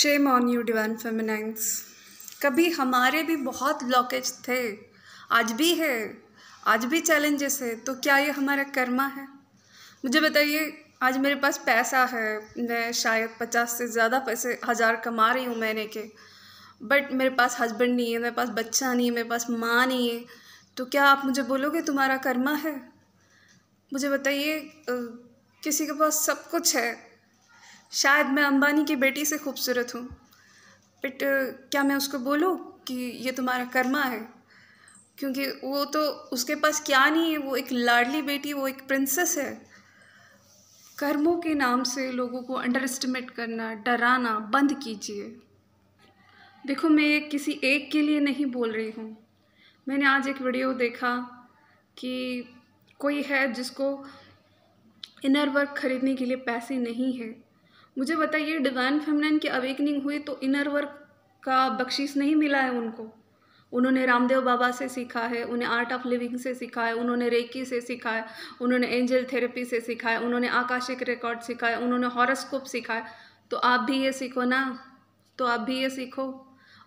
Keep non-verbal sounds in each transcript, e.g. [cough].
Shem on you divine feminines कभी हमारे भी बहुत ब्लॉकेज थे आज भी है आज भी चैलेंजेस है तो क्या ये हमारा कर्मा है मुझे बताइए आज मेरे पास पैसा है मैं शायद पचास से ज़्यादा पैसे हज़ार कमा रही हूँ महीने के बट मेरे पास हस्बैंड नहीं है मेरे पास बच्चा नहीं है मेरे पास माँ नहीं है तो क्या आप मुझे बोलोगे तुम्हारा कर्मा है मुझे बताइए किसी के पास सब कुछ है शायद मैं अंबानी की बेटी से खूबसूरत हूँ बट uh, क्या मैं उसको बोलूँ कि ये तुम्हारा कर्मा है क्योंकि वो तो उसके पास क्या नहीं है वो एक लाडली बेटी वो एक प्रिंसेस है कर्मों के नाम से लोगों को अंडर एस्टिमेट करना डराना बंद कीजिए देखो मैं ये किसी एक के लिए नहीं बोल रही हूँ मैंने आज एक वीडियो देखा कि कोई है जिसको इनर वर्क ख़रीदने के लिए पैसे नहीं है मुझे बताइए डिवाइन फेमिनिन की अवेकनिंग हुई तो इनर वर्क का बख्शीस नहीं मिला है उनको उन्होंने रामदेव बाबा से सीखा है उन्हें आर्ट ऑफ लिविंग से सीखा है उन्होंने रेकी से सीखा है उन्होंने एंजल थेरेपी से सीखा है उन्होंने आकाशिक रिकॉर्ड सीखा है उन्होंने हॉरोस्कोप सीखा है तो आप भी ये सीखो ना तो आप भी ये सीखो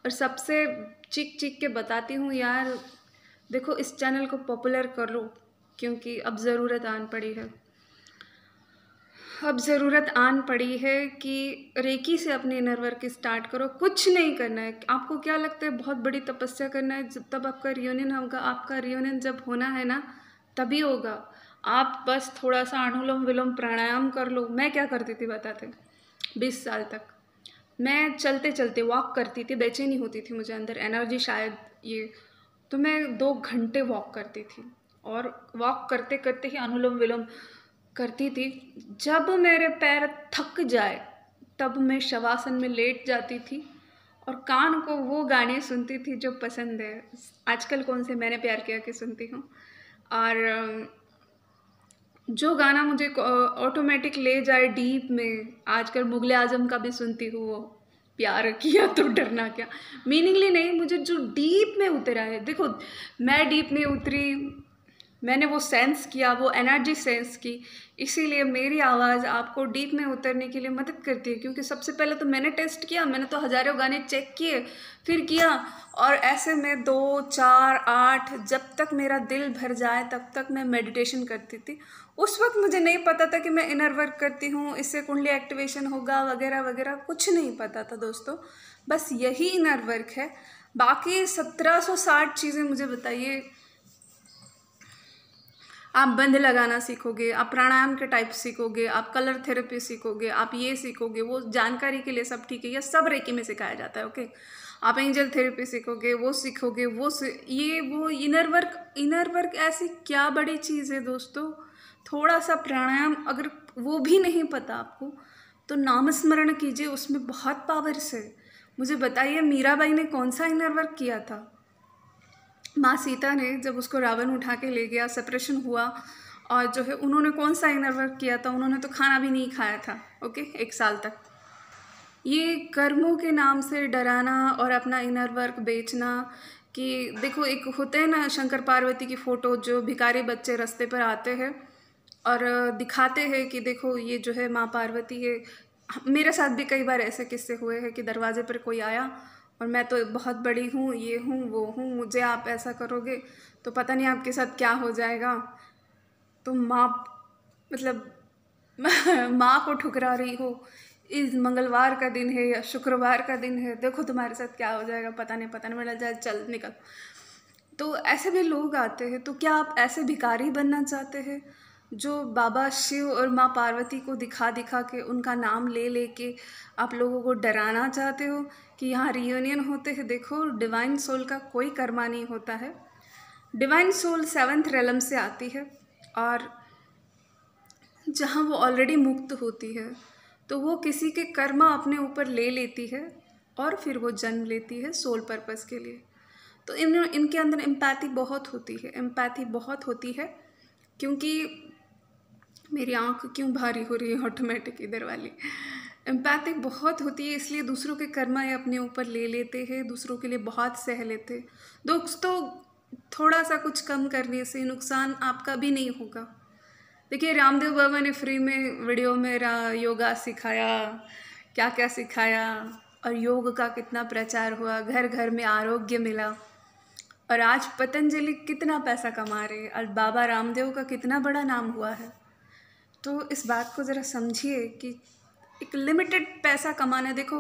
और सबसे चिक चिक के बताती हूँ यार देखो इस चैनल को पॉपुलर कर लो क्योंकि अब ज़रूरत आन पड़ी है अब ज़रूरत आन पड़ी है कि रेकी से अपने इनर वर्क स्टार्ट करो कुछ नहीं करना है आपको क्या लगता है बहुत बड़ी तपस्या करना है जब तब आपका रियूनियन होगा आपका रियूनियन जब होना है ना तभी होगा आप बस थोड़ा सा अनुलोम विलोम प्राणायाम कर लो मैं क्या करती थी बताते बीस साल तक मैं चलते चलते वॉक करती थी बेचैनी होती थी मुझे अंदर एनर्जी शायद ये तो मैं दो घंटे वॉक करती थी और वॉक करते करते ही अनुलोम विलोम करती थी जब मेरे पैर थक जाए तब मैं शवासन में लेट जाती थी और कान को वो गाने सुनती थी जो पसंद है आजकल कौन से मैंने प्यार किया के सुनती हूँ और जो गाना मुझे ऑटोमेटिक ले जाए डीप में आजकल मुगल आजम का भी सुनती हूँ वो प्यार किया तो डरना क्या मीनिंगली नहीं मुझे जो डीप में उतरा है देखो मैं डीप में उतरी मैंने वो सेंस किया वो एनर्जी सेंस की इसीलिए मेरी आवाज़ आपको डीप में उतरने के लिए मदद करती है क्योंकि सबसे पहले तो मैंने टेस्ट किया मैंने तो हज़ारों गाने चेक किए फिर किया और ऐसे में दो चार आठ जब तक मेरा दिल भर जाए तब तक मैं मेडिटेशन करती थी उस वक्त मुझे नहीं पता था कि मैं इनर वर्क करती हूँ इससे कुंडली एक्टिवेशन होगा वगैरह वगैरह कुछ नहीं पता था दोस्तों बस यही इनर वर्क है बाकी सत्रह सौ साठ चीज़ें मुझे बताइए आप बंद लगाना सीखोगे आप प्राणायाम के टाइप सीखोगे आप कलर थेरेपी सीखोगे आप ये सीखोगे वो जानकारी के लिए सब ठीक है यह सब रेकी में सिखाया जाता है ओके आप एंजल थेरेपी सीखोगे वो सीखोगे वो ये वो इनर वर्क इनर वर्क ऐसी क्या बड़ी चीज़ है दोस्तों थोड़ा सा प्राणायाम अगर वो भी नहीं पता आपको तो नाम स्मरण कीजिए उसमें बहुत पावर्स है मुझे बताइए मीराबाई ने कौन सा इनर वर्क किया था माँ सीता ने जब उसको रावण उठा के ले गया सेपरेशन हुआ और जो है उन्होंने कौन सा इनर वर्क किया था उन्होंने तो खाना भी नहीं खाया था ओके एक साल तक ये कर्मों के नाम से डराना और अपना इनर वर्क बेचना कि देखो एक होते हैं ना शंकर पार्वती की फ़ोटो जो भिकारी बच्चे रास्ते पर आते हैं और दिखाते हैं कि देखो ये जो है माँ पार्वती है मेरे साथ भी कई बार ऐसे किस्से हुए हैं कि दरवाजे पर कोई आया और मैं तो बहुत बड़ी हूँ ये हूँ वो हूँ मुझे आप ऐसा करोगे तो पता नहीं आपके साथ क्या हो जाएगा तो माँ मतलब [laughs] माँ को ठुकरा रही हो इस मंगलवार का दिन है या शुक्रवार का दिन है देखो तुम्हारे साथ क्या हो जाएगा पता नहीं पता नहीं मेरा जाए चल निकल तो ऐसे भी लोग आते हैं तो क्या आप ऐसे भिकारी बनना चाहते हैं जो बाबा शिव और माँ पार्वती को दिखा दिखा के उनका नाम ले ले आप लोगों को डराना चाहते हो कि यहाँ रियूनियन होते हैं देखो डिवाइन सोल का कोई कर्मा नहीं होता है डिवाइन सोल सेवन्थ रेलम से आती है और जहाँ वो ऑलरेडी मुक्त होती है तो वो किसी के कर्मा अपने ऊपर ले लेती है और फिर वो जन्म लेती है सोल पर्पस के लिए तो इन इनके अंदर एम्पैथी बहुत होती है एम्पैथी बहुत होती है क्योंकि मेरी आँख क्यों भारी हो रही है ऑटोमेटिक इधर वाली एम्पैथिक बहुत होती है इसलिए दूसरों के कर्मा ये अपने ऊपर ले लेते हैं दूसरों के लिए बहुत सह लेते दोस्तों थोड़ा सा कुछ कम करने से नुकसान आपका भी नहीं होगा देखिए रामदेव बाबा ने फ्री में वीडियो में योगा सिखाया क्या क्या सिखाया और योग का कितना प्रचार हुआ घर घर में आरोग्य मिला और आज पतंजलि कितना पैसा कमा रहे और बाबा रामदेव का कितना बड़ा नाम हुआ है तो इस बात को ज़रा समझिए कि एक लिमिटेड पैसा कमाना है देखो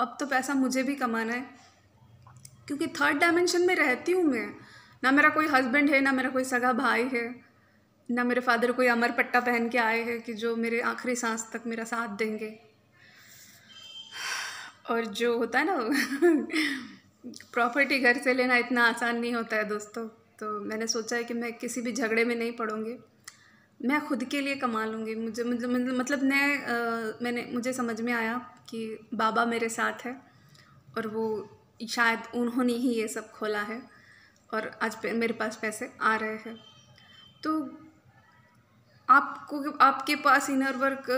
अब तो पैसा मुझे भी कमाना है क्योंकि थर्ड डायमेंशन में रहती हूँ मैं ना मेरा कोई हस्बैंड है ना मेरा कोई सगा भाई है ना मेरे फादर कोई अमर पट्टा पहन के आए हैं कि जो मेरे आखिरी सांस तक मेरा साथ देंगे और जो होता है ना प्रॉपर्टी [laughs] घर से लेना इतना आसान नहीं होता है दोस्तों तो मैंने सोचा है कि मैं किसी भी झगड़े में नहीं पड़ूंगी मैं खुद के लिए कमा लूँगी मुझे मतलब मतलब मैं मैंने मुझे समझ में आया कि बाबा मेरे साथ है और वो शायद उन्होंने ही ये सब खोला है और आज मेरे पास पैसे आ रहे हैं तो आपको आपके पास इनर वर्क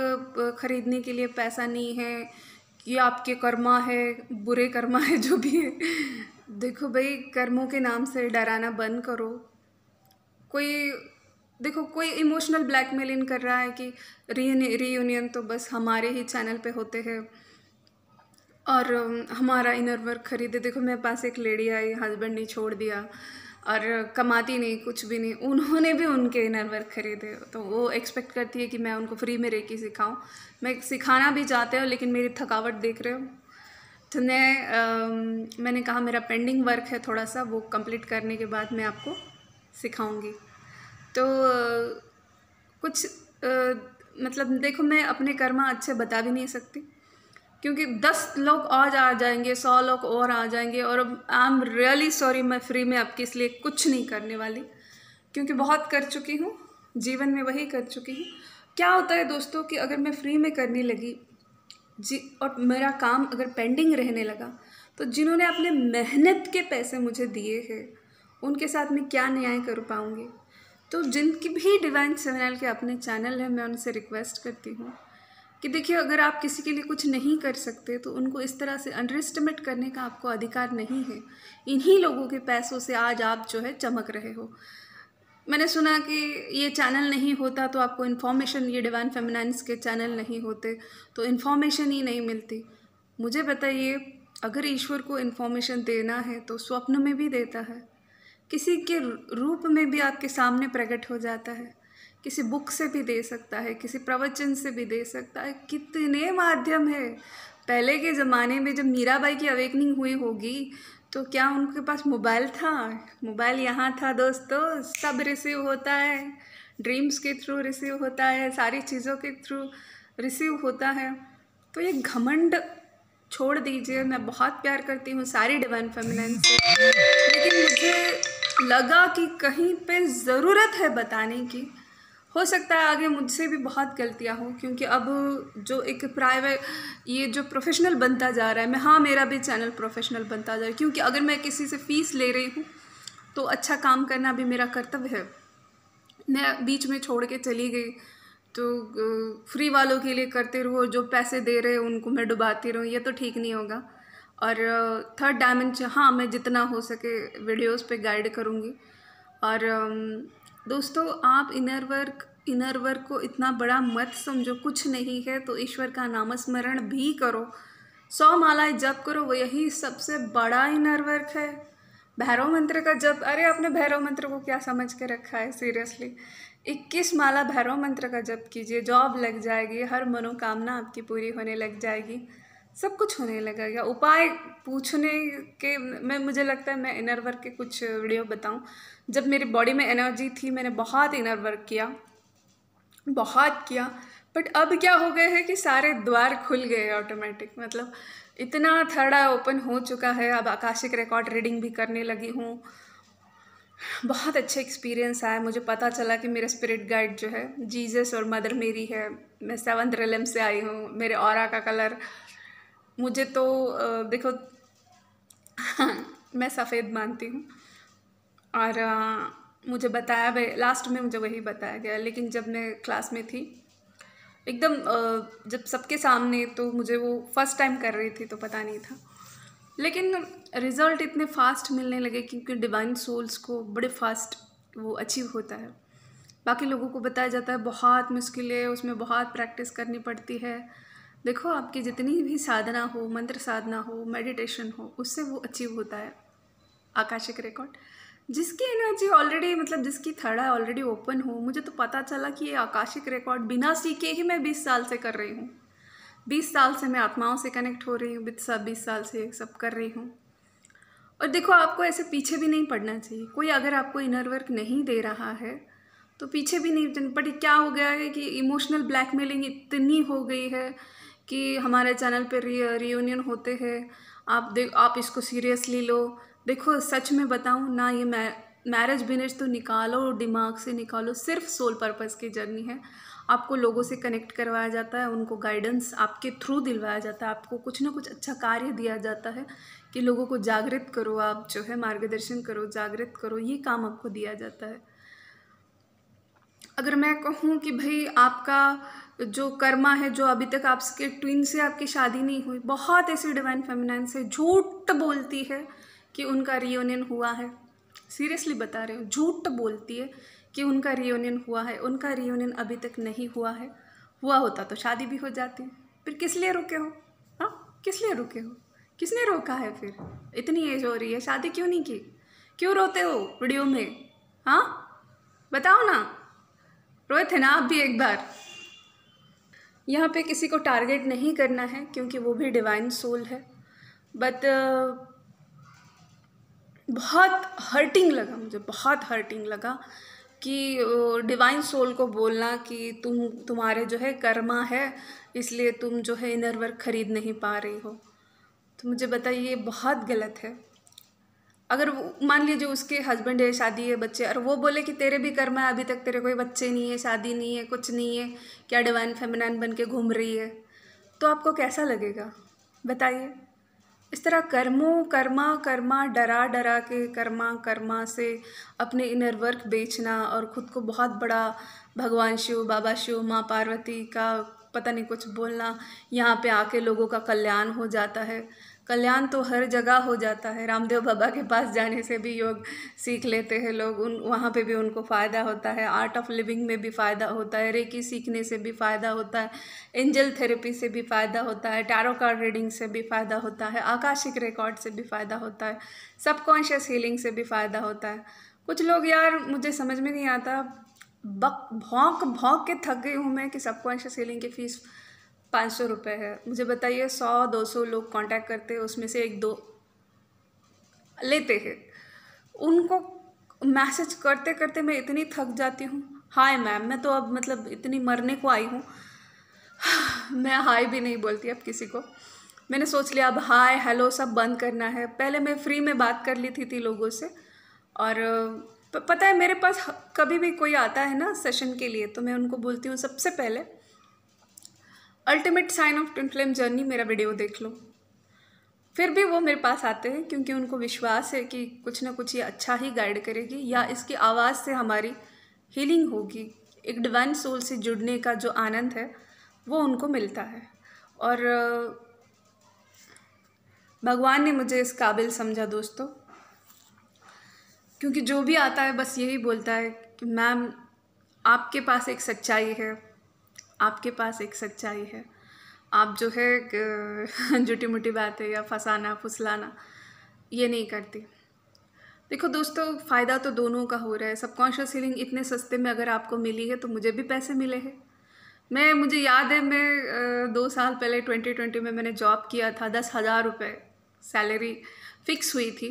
ख़रीदने के लिए पैसा नहीं है कि आपके कर्मा है बुरे कर्मा है जो भी है देखो भाई कर्मों के नाम से डराना बंद करो कोई देखो कोई इमोशनल ब्लैकमेल इन कर रहा है कि रीयूनियन तो बस हमारे ही चैनल पे होते हैं और um, हमारा इनर वर्क खरीदे देखो मेरे पास एक लेडी आई हस्बैंड ने छोड़ दिया और कमाती नहीं कुछ भी नहीं उन्होंने भी उनके इनर वर्क खरीदे तो वो एक्सपेक्ट करती है कि मैं उनको फ्री में रेकी सिखाऊं मैं सिखाना भी चाहते हो लेकिन मेरी थकावट देख रहे हो तो मैं um, मैंने कहा मेरा पेंडिंग वर्क है थोड़ा सा वो कंप्लीट करने के बाद मैं आपको सिखाऊंगी तो कुछ आ, मतलब देखो मैं अपने कर्मा अच्छे बता भी नहीं सकती क्योंकि दस लोग और आ जाएंगे सौ लोग और आ जाएंगे और अब आई एम रियली सॉरी मैं फ्री में आपके इसलिए कुछ नहीं करने वाली क्योंकि बहुत कर चुकी हूँ जीवन में वही कर चुकी हूँ क्या होता है दोस्तों कि अगर मैं फ्री में करने लगी जी और मेरा काम अगर पेंडिंग रहने लगा तो जिन्होंने अपने मेहनत के पैसे मुझे दिए हैं उनके साथ मैं क्या न्याय कर पाऊँगी तो जिनकी भी डिवाइन सेवनल के अपने चैनल हैं मैं उनसे रिक्वेस्ट करती हूँ कि देखिए अगर आप किसी के लिए कुछ नहीं कर सकते तो उनको इस तरह से अंडर एस्टिमेट करने का आपको अधिकार नहीं है इन्हीं लोगों के पैसों से आज आप जो है चमक रहे हो मैंने सुना कि ये चैनल नहीं होता तो आपको इन्फॉर्मेशन ये डिवाइन फेमिनाइंस के चैनल नहीं होते तो इन्फॉर्मेशन ही नहीं मिलती मुझे बताइए अगर ईश्वर को इन्फॉर्मेशन देना है तो स्वप्न में भी देता है किसी के रूप में भी आपके सामने प्रकट हो जाता है किसी बुक से भी दे सकता है किसी प्रवचन से भी दे सकता है कितने माध्यम है पहले के ज़माने में जब मीराबाई की अवेकनिंग हुई होगी तो क्या उनके पास मोबाइल था मोबाइल यहाँ था दोस्तों सब रिसीव होता है ड्रीम्स के थ्रू रिसीव होता है सारी चीज़ों के थ्रू रिसीव होता है तो ये घमंड छोड़ दीजिए मैं बहुत प्यार करती हूँ सारी डिवाइन फेमिनाइन से लेकिन मुझे लगा कि कहीं पे ज़रूरत है बताने की हो सकता है आगे मुझसे भी बहुत गलतियाँ हों क्योंकि अब जो एक प्राइवेट ये जो प्रोफेशनल बनता जा रहा है मैं हाँ मेरा भी चैनल प्रोफेशनल बनता जा रहा है क्योंकि अगर मैं किसी से फ़ीस ले रही हूँ तो अच्छा काम करना भी मेरा कर्तव्य है मैं बीच में छोड़ के चली गई तो फ्री वालों के लिए करते रहो जो पैसे दे रहे हैं उनको मैं डुबाती रहूँ ये तो ठीक नहीं होगा और थर्ड डायमेंशन हाँ मैं जितना हो सके वीडियोस पे गाइड करूँगी और दोस्तों आप इनर वर्क इनर वर्क को इतना बड़ा मत समझो कुछ नहीं है तो ईश्वर का नामस्मरण भी करो सौ मालाएं जप करो वो यही सबसे बड़ा इनर वर्क है भैरव मंत्र का जप अरे आपने भैरव मंत्र को क्या समझ के रखा है सीरियसली इक्कीस माला भैरव मंत्र का जप कीजिए जॉब लग जाएगी हर मनोकामना आपकी पूरी होने लग जाएगी सब कुछ होने लगा या उपाय पूछने के मैं मुझे लगता है मैं इनर वर्क के कुछ वीडियो बताऊं जब मेरी बॉडी में एनर्जी थी मैंने बहुत इनर वर्क किया बहुत किया बट अब क्या हो गया है कि सारे द्वार खुल गए ऑटोमेटिक मतलब इतना थर्डा ओपन हो चुका है अब आकाशिक रिकॉर्ड रीडिंग भी करने लगी हूँ बहुत अच्छे एक्सपीरियंस आया मुझे पता चला कि मेरा स्पिरिट गाइड जो है जीजस और मदर मेरी है मैं सेवन्थ रिलम से आई हूँ मेरे और का कलर मुझे तो देखो [laughs] मैं सफ़ेद मानती हूँ और मुझे बताया गया लास्ट में मुझे वही बताया गया लेकिन जब मैं क्लास में थी एकदम जब सबके सामने तो मुझे वो फर्स्ट टाइम कर रही थी तो पता नहीं था लेकिन रिज़ल्ट इतने फास्ट मिलने लगे क्योंकि डिवाइन सोल्स को बड़े फास्ट वो अचीव होता है बाकी लोगों को बताया जाता है बहुत मुश्किल है उसमें बहुत प्रैक्टिस करनी पड़ती है देखो आपकी जितनी भी साधना हो मंत्र साधना हो मेडिटेशन हो उससे वो अचीव होता है आकाशिक रिकॉर्ड जिसकी एनर्जी ऑलरेडी मतलब जिसकी थर्ड ऑलरेडी ओपन हो मुझे तो पता चला कि ये आकाशिक रिकॉर्ड बिना सीखे ही मैं बीस साल से कर रही हूँ बीस साल से मैं आत्माओं से कनेक्ट हो रही हूँ सब बीस साल से सब कर रही हूँ और देखो आपको ऐसे पीछे भी नहीं पड़ना चाहिए कोई अगर आपको इनर वर्क नहीं दे रहा है तो पीछे भी नहीं बट क्या हो गया है कि इमोशनल ब्लैकमेलिंग इतनी हो गई है कि हमारे चैनल पे री रियूनियन होते हैं आप दे आप इसको सीरियसली लो देखो सच में बताऊँ ना ये मै मैरिज बिनेज तो निकालो दिमाग से निकालो सिर्फ सोल पर्पज़ की जर्नी है आपको लोगों से कनेक्ट करवाया जाता है उनको गाइडेंस आपके थ्रू दिलवाया जाता है आपको कुछ ना कुछ अच्छा कार्य दिया जाता है कि लोगों को जागृत करो आप जो है मार्गदर्शन करो जागृत करो ये काम आपको दिया जाता है अगर मैं कहूँ कि भाई आपका जो कर्मा है जो अभी तक आपके ट्विन से आपकी शादी नहीं हुई बहुत ऐसी डिवाइन फेमिनाइन से झूठ बोलती है कि उनका रियूनियन हुआ है सीरियसली बता रहे हो झूठ बोलती है कि उनका रियूनियन हुआ है उनका रियूनियन अभी तक नहीं हुआ है हुआ होता तो शादी भी हो जाती फिर किस लिए रुके हो हाँ किस लिए रुके हो किसने रोका है फिर इतनी एज हो रही है शादी क्यों नहीं की क्यों रोते हो वीडियो में हाँ बताओ ना रोए थे ना आप भी एक बार यहाँ पे किसी को टारगेट नहीं करना है क्योंकि वो भी डिवाइन सोल है बट बहुत हर्टिंग लगा मुझे बहुत हर्टिंग लगा कि डिवाइन सोल को बोलना कि तुम तुम्हारे जो है कर्मा है इसलिए तुम जो है इनर वर्क खरीद नहीं पा रही हो तो मुझे बताइए बहुत गलत है अगर मान लीजिए उसके हस्बैंड है शादी है बच्चे और वो बोले कि तेरे भी कर्म है अभी तक तेरे कोई बच्चे नहीं है शादी नहीं है कुछ नहीं है क्या डिवाइन फेमिनाइन बन के घूम रही है तो आपको कैसा लगेगा बताइए इस तरह कर्मों कर्मा कर्मा डरा डरा के कर्मा कर्मा से अपने इनर वर्क बेचना और ख़ुद को बहुत बड़ा भगवान शिव बाबा शिव माँ पार्वती का पता नहीं कुछ बोलना यहाँ पे आके लोगों का कल्याण हो जाता है कल्याण तो हर जगह हो जाता है रामदेव बाबा के पास जाने से भी योग सीख लेते हैं लोग उन वहाँ पे भी उनको फ़ायदा होता है आर्ट ऑफ लिविंग में भी फ़ायदा होता है रेकी सीखने से भी फ़ायदा होता है एंजल थेरेपी से भी फ़ायदा होता है टैरो कार्ड रीडिंग से भी फ़ायदा होता है आकाशिक रिकॉर्ड से भी फ़ायदा होता है सबकॉन्शियस हीलिंग से भी फ़ायदा होता है कुछ लोग यार मुझे समझ में नहीं आता बक भौंक भौंक के थक गई हूँ मैं कि सबकॉन्शियस हीलिंग की फ़ीस पाँच सौ रुपये है मुझे बताइए सौ दो सौ लोग कांटेक्ट करते हैं उसमें से एक दो लेते हैं उनको मैसेज करते करते मैं इतनी थक जाती हूँ हाय मैम मैं तो अब मतलब इतनी मरने को आई हूँ [sighs] मैं हाय भी नहीं बोलती अब किसी को मैंने सोच लिया अब हाय हेलो सब बंद करना है पहले मैं फ्री में बात कर ली थी थी लोगों से और पता है मेरे पास कभी भी कोई आता है ना सेशन के लिए तो मैं उनको बोलती हूँ सबसे पहले ultimate sign of twin flame journey मेरा वीडियो देख लो फिर भी वो मेरे पास आते हैं क्योंकि उनको विश्वास है कि कुछ ना कुछ ये अच्छा ही गाइड करेगी या इसकी आवाज़ से हमारी हीलिंग होगी एक डिवाइन सोल से जुड़ने का जो आनंद है वो उनको मिलता है और भगवान ने मुझे इस काबिल समझा दोस्तों क्योंकि जो भी आता है बस यही बोलता है कि मैम आपके पास एक सच्चाई है आपके पास एक सच्चाई है आप जो है [laughs] झूठी मूठी बातें या फंसाना फुसलाना ये नहीं करती देखो दोस्तों फ़ायदा तो दोनों का हो रहा है सबकॉन्शियस हीलिंग इतने सस्ते में अगर आपको मिली है तो मुझे भी पैसे मिले हैं मैं मुझे याद है मैं दो साल पहले 2020 में मैंने जॉब किया था दस हज़ार रुपये सैलरी फिक्स हुई थी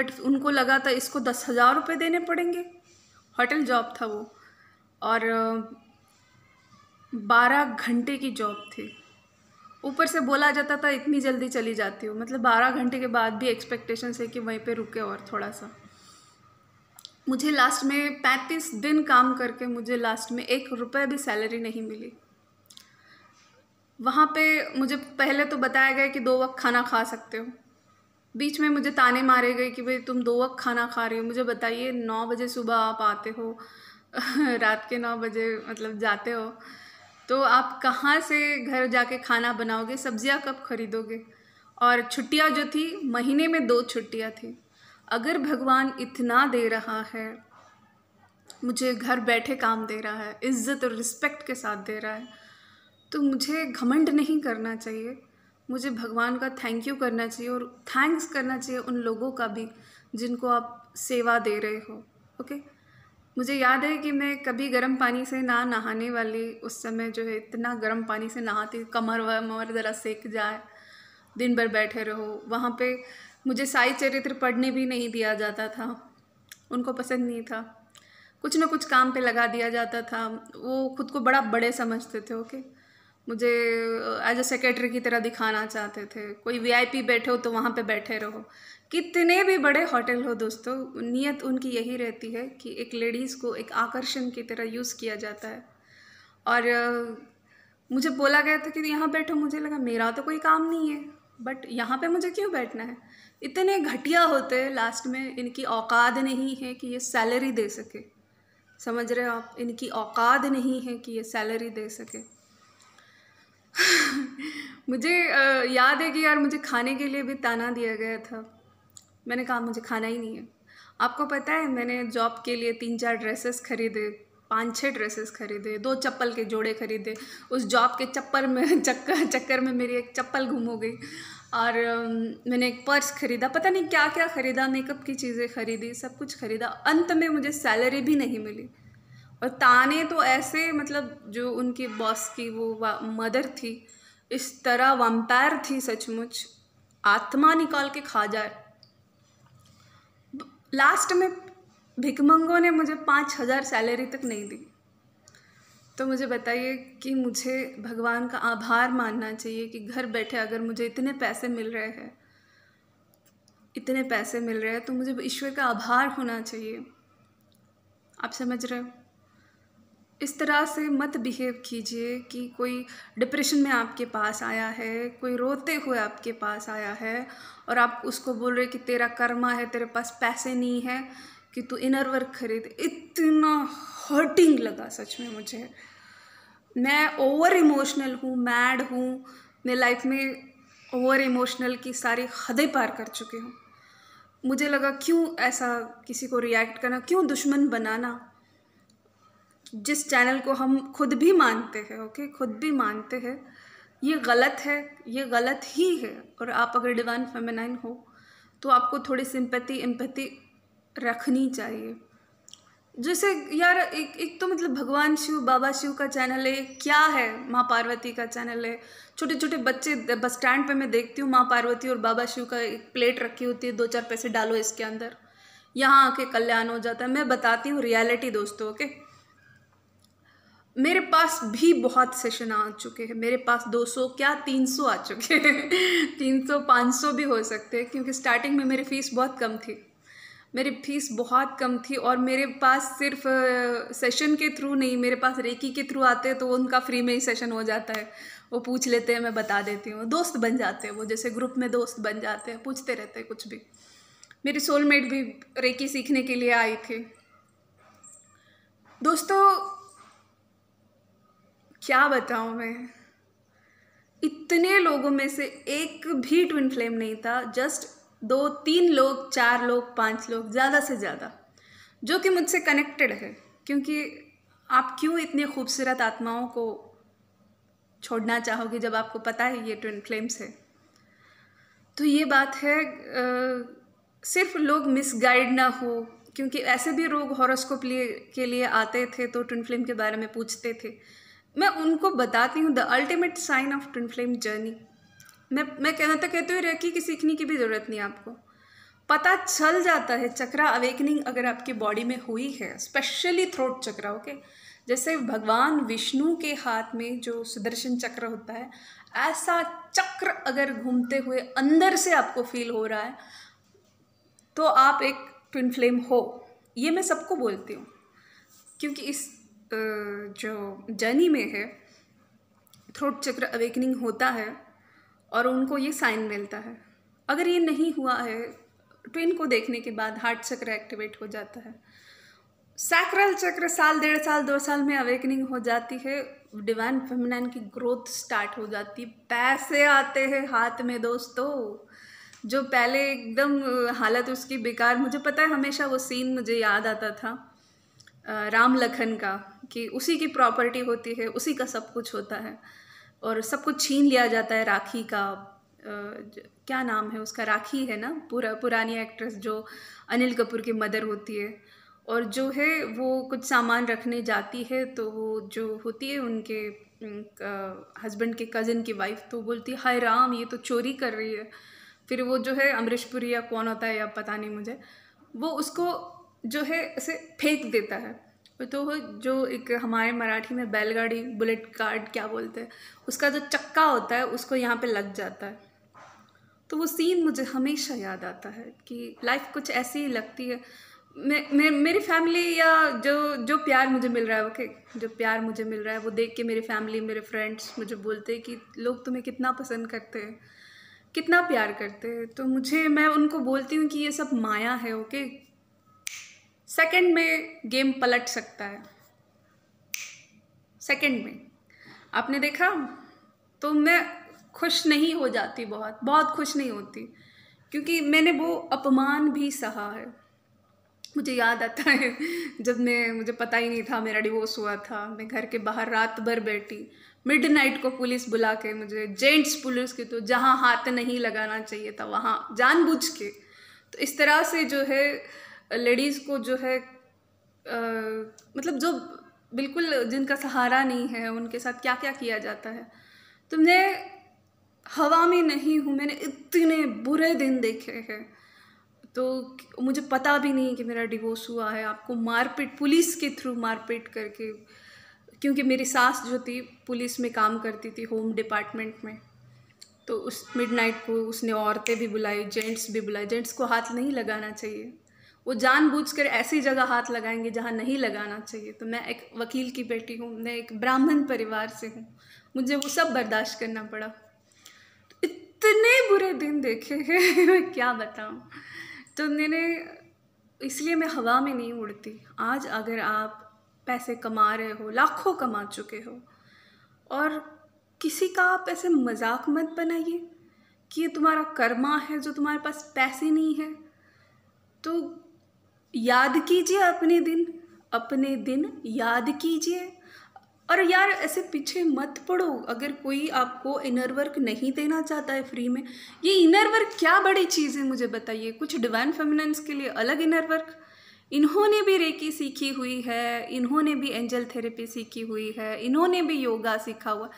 बट उनको लगा था इसको दस हज़ार रुपये देने पड़ेंगे होटल जॉब था वो और बारह घंटे की जॉब थी ऊपर से बोला जाता था इतनी जल्दी चली जाती हो मतलब बारह घंटे के बाद भी एक्सपेक्टेशन है कि वहीं पे रुके और थोड़ा सा मुझे लास्ट में पैंतीस दिन काम करके मुझे लास्ट में एक रुपये भी सैलरी नहीं मिली वहाँ पे मुझे पहले तो बताया गया कि दो वक्त खाना खा सकते हो बीच में मुझे ताने मारे गए कि भाई तुम दो वक्त खाना खा रही हो मुझे बताइए नौ बजे सुबह आप आते हो [laughs] रात के नौ बजे मतलब जाते हो तो आप कहाँ से घर जाके खाना बनाओगे सब्जियाँ कब खरीदोगे और छुट्टियाँ जो थी महीने में दो छुट्टियाँ थी अगर भगवान इतना दे रहा है मुझे घर बैठे काम दे रहा है इज्जत और रिस्पेक्ट के साथ दे रहा है तो मुझे घमंड नहीं करना चाहिए मुझे भगवान का थैंक यू करना चाहिए और थैंक्स करना चाहिए उन लोगों का भी जिनको आप सेवा दे रहे हो ओके okay? मुझे याद है कि मैं कभी गर्म पानी से ना नहाने वाली उस समय जो है इतना गर्म पानी से नहाती कमर वमर ज़रा सेक जाए दिन भर बैठे रहो वहाँ पे मुझे साई चरित्र पढ़ने भी नहीं दिया जाता था उनको पसंद नहीं था कुछ ना कुछ काम पे लगा दिया जाता था वो खुद को बड़ा बड़े समझते थे ओके मुझे एज अ सेक्रेटरी की तरह दिखाना चाहते थे कोई वीआईपी बैठे हो तो वहाँ पे बैठे रहो कितने भी बड़े होटल हो दोस्तों नियत उनकी यही रहती है कि एक लेडीज़ को एक आकर्षण की तरह यूज़ किया जाता है और मुझे बोला गया था कि यहाँ बैठो मुझे लगा मेरा तो कोई काम नहीं है बट यहाँ पे मुझे क्यों बैठना है इतने घटिया होते हैं लास्ट में इनकी औकात नहीं है कि ये सैलरी दे सके समझ रहे हो आप इनकी औकात नहीं है कि ये सैलरी दे सके [laughs] मुझे याद है कि यार मुझे खाने के लिए भी ताना दिया गया था मैंने कहा मुझे खाना ही नहीं है आपको पता है मैंने जॉब के लिए तीन चार ड्रेसेस खरीदे पाँच छः ड्रेसेस खरीदे दो चप्पल के जोड़े खरीदे उस जॉब के चप्पल में [laughs] चक्कर चक्कर में मेरी एक चप्पल गुम हो गई और मैंने एक पर्स खरीदा पता नहीं क्या क्या खरीदा मेकअप की चीज़ें खरीदी सब कुछ खरीदा अंत में मुझे सैलरी भी नहीं मिली और ताने तो ऐसे मतलब जो उनकी बॉस की वो मदर थी इस तरह वम्पायर थी सचमुच आत्मा निकाल के खा जाए लास्ट में भिकमंगों ने मुझे पाँच हज़ार सैलरी तक नहीं दी तो मुझे बताइए कि मुझे भगवान का आभार मानना चाहिए कि घर बैठे अगर मुझे इतने पैसे मिल रहे हैं इतने पैसे मिल रहे हैं तो मुझे ईश्वर का आभार होना चाहिए आप समझ रहे हो इस तरह से मत बिहेव कीजिए कि कोई डिप्रेशन में आपके पास आया है कोई रोते हुए आपके पास आया है और आप उसको बोल रहे कि तेरा कर्मा है तेरे पास पैसे नहीं है कि तू इनर वर्क खरीद इतना हर्टिंग लगा सच में मुझे मैं ओवर इमोशनल हूँ मैड हूँ मैं लाइफ में ओवर इमोशनल की सारी हदें पार कर चुकी हूँ मुझे लगा क्यों ऐसा किसी को रिएक्ट करना क्यों दुश्मन बनाना जिस चैनल को हम खुद भी मानते हैं ओके खुद भी मानते हैं ये गलत है ये गलत ही है और आप अगर डिवाइन फेमेनाइन हो तो आपको थोड़ी सिंपति एम्पति रखनी चाहिए जैसे यार एक एक तो मतलब भगवान शिव बाबा शिव का चैनल है क्या है माँ पार्वती का चैनल है छोटे छोटे बच्चे बस स्टैंड पे मैं देखती हूँ माँ पार्वती और बाबा शिव का एक प्लेट रखी होती है दो चार पैसे डालो इसके अंदर यहाँ आके कल्याण हो जाता है मैं बताती हूँ रियलिटी दोस्तों ओके okay? मेरे पास भी बहुत सेशन आ चुके हैं मेरे पास 200 क्या 300 आ चुके हैं 300 [laughs] 500 भी हो सकते हैं क्योंकि स्टार्टिंग में मेरी फ़ीस बहुत कम थी मेरी फीस बहुत कम थी और मेरे पास सिर्फ सेशन के थ्रू नहीं मेरे पास रेकी के थ्रू आते हैं तो उनका फ्री में ही सेशन हो जाता है वो पूछ लेते हैं मैं बता देती हूँ दोस्त बन जाते हैं वो जैसे ग्रुप में दोस्त बन जाते हैं पूछते रहते हैं कुछ भी मेरी सोलमेट भी रेकी सीखने के लिए आई थी दोस्तों क्या बताऊँ मैं इतने लोगों में से एक भी ट्विन फ्लेम नहीं था जस्ट दो तीन लोग चार लोग पांच लोग ज़्यादा से ज़्यादा जो कि मुझसे कनेक्टेड है क्योंकि आप क्यों इतनी खूबसूरत आत्माओं को छोड़ना चाहोगे जब आपको पता है ये ट्विन फ्लेम्स है तो ये बात है आ, सिर्फ लोग मिसगाइड ना हो क्योंकि ऐसे भी लोग हॉरोस्कोप लिए के लिए आते थे तो ट्विन फ्लेम के बारे में पूछते थे मैं उनको बताती हूँ the ultimate sign of twin flame journey मैं मैं कहना तो कहते हुए रेकी की सीखने की भी ज़रूरत नहीं आपको पता चल जाता है चक्रा अवेकनिंग अगर आपकी बॉडी में हुई है स्पेशली थ्रोट चक्रा ओके जैसे भगवान विष्णु के हाथ में जो सुदर्शन चक्र होता है ऐसा चक्र अगर घूमते हुए अंदर से आपको फील हो रहा है तो आप एक ट्विन फ्लेम हो ये मैं सबको बोलती हूँ क्योंकि इस जो जर्नी में है थ्रोट चक्र अवेकनिंग होता है और उनको ये साइन मिलता है अगर ये नहीं हुआ है ट्विन को देखने के बाद हार्ट चक्र एक्टिवेट हो जाता है सैक्रल चक्र साल डेढ़ साल दो साल में अवेकनिंग हो जाती है डिवाइन फेमिनाइन की ग्रोथ स्टार्ट हो जाती है पैसे आते हैं हाथ में दोस्तों जो पहले एकदम हालत उसकी बेकार मुझे पता है हमेशा वो सीन मुझे याद आता था राम लखन का कि उसी की प्रॉपर्टी होती है उसी का सब कुछ होता है और सब कुछ छीन लिया जाता है राखी का क्या नाम है उसका राखी है ना पूरा पुरानी एक्ट्रेस जो अनिल कपूर की मदर होती है और जो है वो कुछ सामान रखने जाती है तो वो जो होती है उनके हस्बैंड के कज़न की वाइफ तो बोलती है हाय राम ये तो चोरी कर रही है फिर वो जो है अमरीश पुरी या कौन होता है या पता नहीं मुझे वो उसको जो है इसे फेंक देता है तो जो एक हमारे मराठी में बैलगाड़ी बुलेट कार्ड क्या बोलते हैं उसका जो चक्का होता है उसको यहाँ पे लग जाता है तो वो सीन मुझे हमेशा याद आता है कि लाइफ कुछ ऐसी ही लगती है मे, मे, मेरी फैमिली या जो जो प्यार मुझे मिल रहा है ओके जो प्यार मुझे मिल रहा है वो देख के मेरी फैमिली मेरे फ्रेंड्स मुझे बोलते हैं कि लोग तुम्हें कितना पसंद करते हैं कितना प्यार करते हैं तो मुझे मैं उनको बोलती हूँ कि ये सब माया है ओके सेकंड में गेम पलट सकता है सेकंड में आपने देखा तो मैं खुश नहीं हो जाती बहुत बहुत खुश नहीं होती क्योंकि मैंने वो अपमान भी सहा है मुझे याद आता है [laughs] जब मैं मुझे पता ही नहीं था मेरा डिवोर्स हुआ था मैं घर के बाहर रात भर बैठी मिडनाइट को पुलिस बुला के मुझे जेंट्स पुलिस की तो जहाँ हाथ नहीं लगाना चाहिए था वहाँ जानबूझ के तो इस तरह से जो है लेडीज़ को जो है आ, मतलब जो बिल्कुल जिनका सहारा नहीं है उनके साथ क्या क्या किया जाता है तो मैं हवा में नहीं हूँ मैंने इतने बुरे दिन देखे हैं तो मुझे पता भी नहीं कि मेरा डिवोर्स हुआ है आपको मारपीट पुलिस के थ्रू मारपीट करके क्योंकि मेरी सास जो थी पुलिस में काम करती थी होम डिपार्टमेंट में तो उस मिडनाइट को उसने औरतें भी बुलाई जेंट्स भी बुलाए जेंट्स को हाथ नहीं लगाना चाहिए वो जानबूझकर ऐसी जगह हाथ लगाएंगे जहाँ नहीं लगाना चाहिए तो मैं एक वकील की बेटी हूँ मैं एक ब्राह्मण परिवार से हूँ मुझे वो सब बर्दाश्त करना पड़ा तो इतने बुरे दिन देखे हैं [laughs] मैं क्या बताऊँ तो मैंने इसलिए मैं हवा में नहीं उड़ती आज अगर आप पैसे कमा रहे हो लाखों कमा चुके हो और किसी का आप ऐसे मजाक मत बनाइए कि ये तुम्हारा कर्मा है जो तुम्हारे पास पैसे नहीं है तो याद कीजिए अपने दिन अपने दिन याद कीजिए और यार ऐसे पीछे मत पड़ो अगर कोई आपको इनर वर्क नहीं देना चाहता है फ्री में ये इनर वर्क क्या बड़ी चीज़ है मुझे बताइए कुछ डिवाइन फेमिनेंस के लिए अलग इनर वर्क इन्होंने भी रेकी सीखी हुई है इन्होंने भी एंजल थेरेपी सीखी हुई है इन्होंने भी योगा सीखा हुआ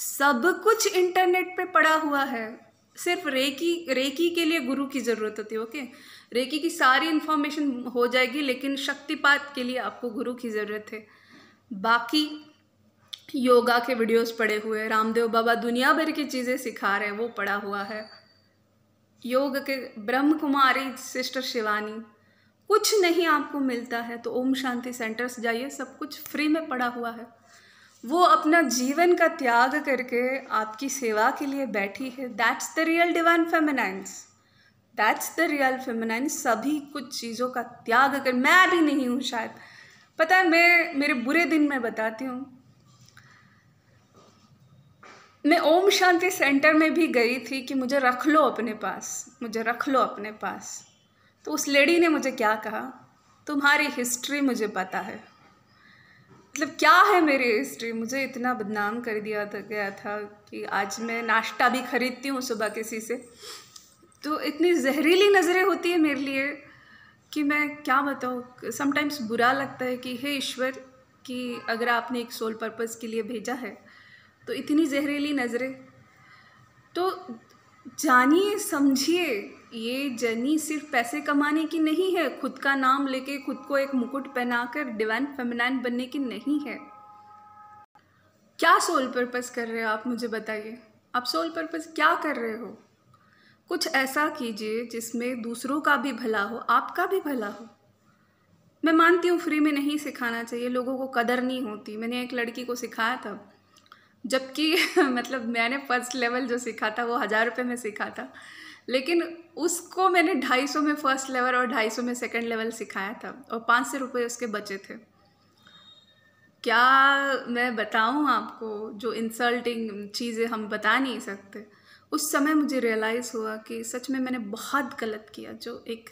सब कुछ इंटरनेट पे पड़ा हुआ है सिर्फ रेकी रेकी के लिए गुरु की ज़रूरत होती है ओके रेकी की सारी इन्फॉर्मेशन हो जाएगी लेकिन शक्तिपात के लिए आपको गुरु की ज़रूरत है बाकी योगा के वीडियोस पड़े हुए हैं रामदेव बाबा दुनिया भर की चीज़ें सिखा रहे हैं वो पड़ा हुआ है योग के ब्रह्म कुमारी सिस्टर शिवानी कुछ नहीं आपको मिलता है तो ओम शांति सेंटर्स जाइए सब कुछ फ्री में पड़ा हुआ है वो अपना जीवन का त्याग करके आपकी सेवा के लिए बैठी है that's the real divine feminines that's the real feminine सभी कुछ चीज़ों का त्याग कर मैं भी नहीं हूँ शायद पता है मैं मेरे बुरे दिन में बताती हूँ मैं ओम शांति सेंटर में भी गई थी कि मुझे रख लो अपने पास मुझे रख लो अपने पास तो उस लेडी ने मुझे क्या कहा तुम्हारी हिस्ट्री मुझे पता है मतलब क्या है मेरी हिस्ट्री मुझे इतना बदनाम कर दिया था गया था कि आज मैं नाश्ता भी खरीदती हूँ सुबह किसी से तो इतनी जहरीली नज़रें होती है मेरे लिए कि मैं क्या बताऊँ समटाइम्स बुरा लगता है कि हे ईश्वर कि अगर आपने एक सोल पर्पज़ के लिए भेजा है तो इतनी जहरीली नज़रें तो जानिए समझिए ये जर्नी सिर्फ पैसे कमाने की नहीं है खुद का नाम लेके खुद को एक मुकुट पहनाकर डिवाइन फेमिनाइन बनने की नहीं है क्या सोल पर्पस कर रहे हो आप मुझे बताइए आप सोल पर्पस क्या कर रहे हो कुछ ऐसा कीजिए जिसमें दूसरों का भी भला हो आपका भी भला हो मैं मानती हूँ फ्री में नहीं सिखाना चाहिए लोगों को कदर नहीं होती मैंने एक लड़की को सिखाया था जबकि [laughs] मतलब मैंने फर्स्ट लेवल जो सीखा था वो हज़ार रुपये में सीखा था लेकिन उसको मैंने ढाई सौ में फ़र्स्ट लेवल और ढाई सौ में सेकेंड लेवल सिखाया था और पाँच सौ रुपये उसके बचे थे क्या मैं बताऊँ आपको जो इंसल्टिंग चीज़ें हम बता नहीं सकते उस समय मुझे रियलाइज़ हुआ कि सच में मैंने बहुत गलत किया जो एक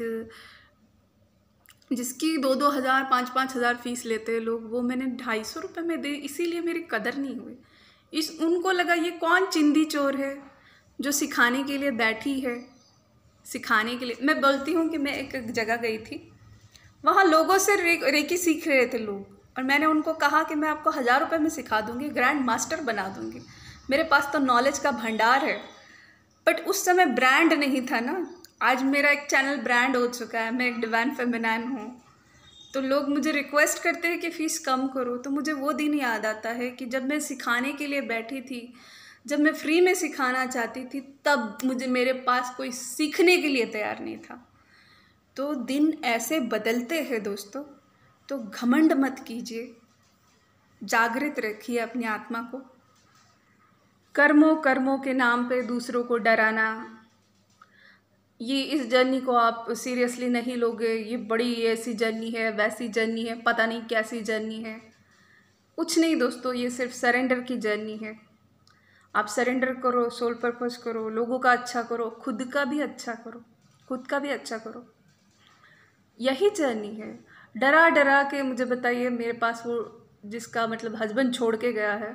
जिसकी दो दो हज़ार पाँच पाँच हज़ार फीस लेते हैं लोग वो मैंने ढाई सौ रुपये में दे इसीलिए मेरी कदर नहीं हुई इस उनको लगा ये कौन चिंदी चोर है जो सिखाने के लिए बैठी है सिखाने के लिए मैं बोलती हूँ कि मैं एक जगह गई थी वहाँ लोगों से रे, रेकी सीख रहे थे लोग और मैंने उनको कहा कि मैं आपको हज़ार रुपये में सिखा दूँगी ग्रैंड मास्टर बना दूँगी मेरे पास तो नॉलेज का भंडार है बट उस समय ब्रांड नहीं था ना आज मेरा एक चैनल ब्रांड हो चुका है मैं एक डिवाइन फेमिनाइन हूँ तो लोग मुझे रिक्वेस्ट करते हैं कि फ़ीस कम करो तो मुझे वो दिन याद आता है कि जब मैं सिखाने के लिए बैठी थी जब मैं फ्री में सिखाना चाहती थी तब मुझे मेरे पास कोई सीखने के लिए तैयार नहीं था तो दिन ऐसे बदलते हैं दोस्तों तो घमंड मत कीजिए जागृत रखिए अपनी आत्मा को कर्मों कर्मों के नाम पे दूसरों को डराना ये इस जर्नी को आप सीरियसली नहीं लोगे ये बड़ी ऐसी जर्नी है वैसी जर्नी है पता नहीं कैसी जर्नी है कुछ नहीं दोस्तों ये सिर्फ सरेंडर की जर्नी है आप सरेंडर करो सोल पर्पज़ करो लोगों का अच्छा करो खुद का भी अच्छा करो खुद का भी अच्छा करो यही जर्नी है डरा डरा के मुझे बताइए मेरे पास वो जिसका मतलब हस्बैंड छोड़ के गया है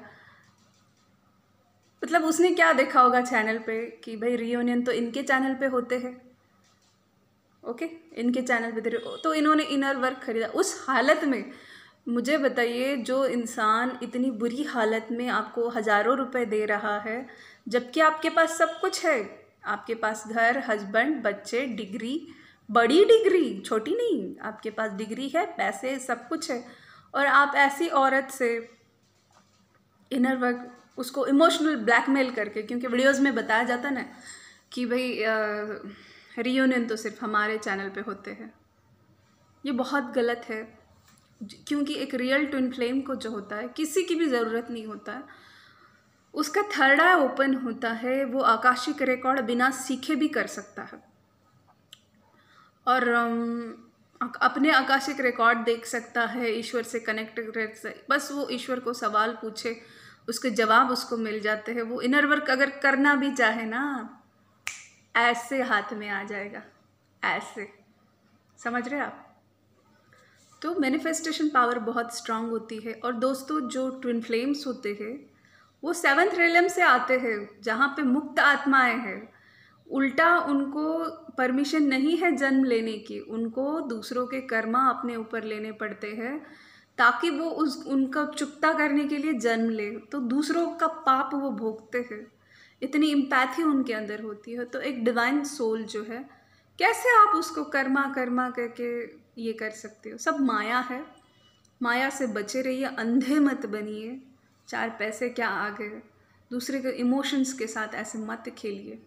मतलब उसने क्या देखा होगा चैनल पे कि भाई रियूनियन तो इनके चैनल पे होते हैं ओके इनके चैनल पे तो इन्होंने इनर वर्क खरीदा उस हालत में मुझे बताइए जो इंसान इतनी बुरी हालत में आपको हज़ारों रुपए दे रहा है जबकि आपके पास सब कुछ है आपके पास घर हस्बैंड बच्चे डिग्री बड़ी डिग्री छोटी नहीं आपके पास डिग्री है पैसे सब कुछ है और आप ऐसी औरत से इनर वर्क उसको इमोशनल ब्लैकमेल करके क्योंकि वीडियोस में बताया जाता ना कि भाई रियूनियन तो सिर्फ हमारे चैनल पे होते हैं ये बहुत गलत है क्योंकि एक रियल ट्विन फ्लेम को जो होता है किसी की भी ज़रूरत नहीं होता है उसका थर्ड आई ओपन होता है वो आकाशिक रिकॉर्ड बिना सीखे भी कर सकता है और अपने आकाशिक रिकॉर्ड देख सकता है ईश्वर से कनेक्ट कर बस वो ईश्वर को सवाल पूछे उसके जवाब उसको मिल जाते हैं वो इनर वर्क अगर करना भी चाहे ना ऐसे हाथ में आ जाएगा ऐसे समझ रहे आप तो मैनिफेस्टेशन पावर बहुत स्ट्रांग होती है और दोस्तों जो ट्विन फ्लेम्स होते हैं वो सेवन्थ रेलम से आते हैं जहाँ पे मुक्त आत्माएं हैं उल्टा उनको परमिशन नहीं है जन्म लेने की उनको दूसरों के कर्मा अपने ऊपर लेने पड़ते हैं ताकि वो उस उनका चुकता करने के लिए जन्म ले तो दूसरों का पाप वो भोगते हैं इतनी इम्पैथी उनके अंदर होती है तो एक डिवाइन सोल जो है कैसे आप उसको कर्मा कर्मा करके ये कर सकते हो सब माया है माया से बचे रहिए अंधे मत बनिए चार पैसे क्या आ गए दूसरे के इमोशंस के साथ ऐसे मत खेलिए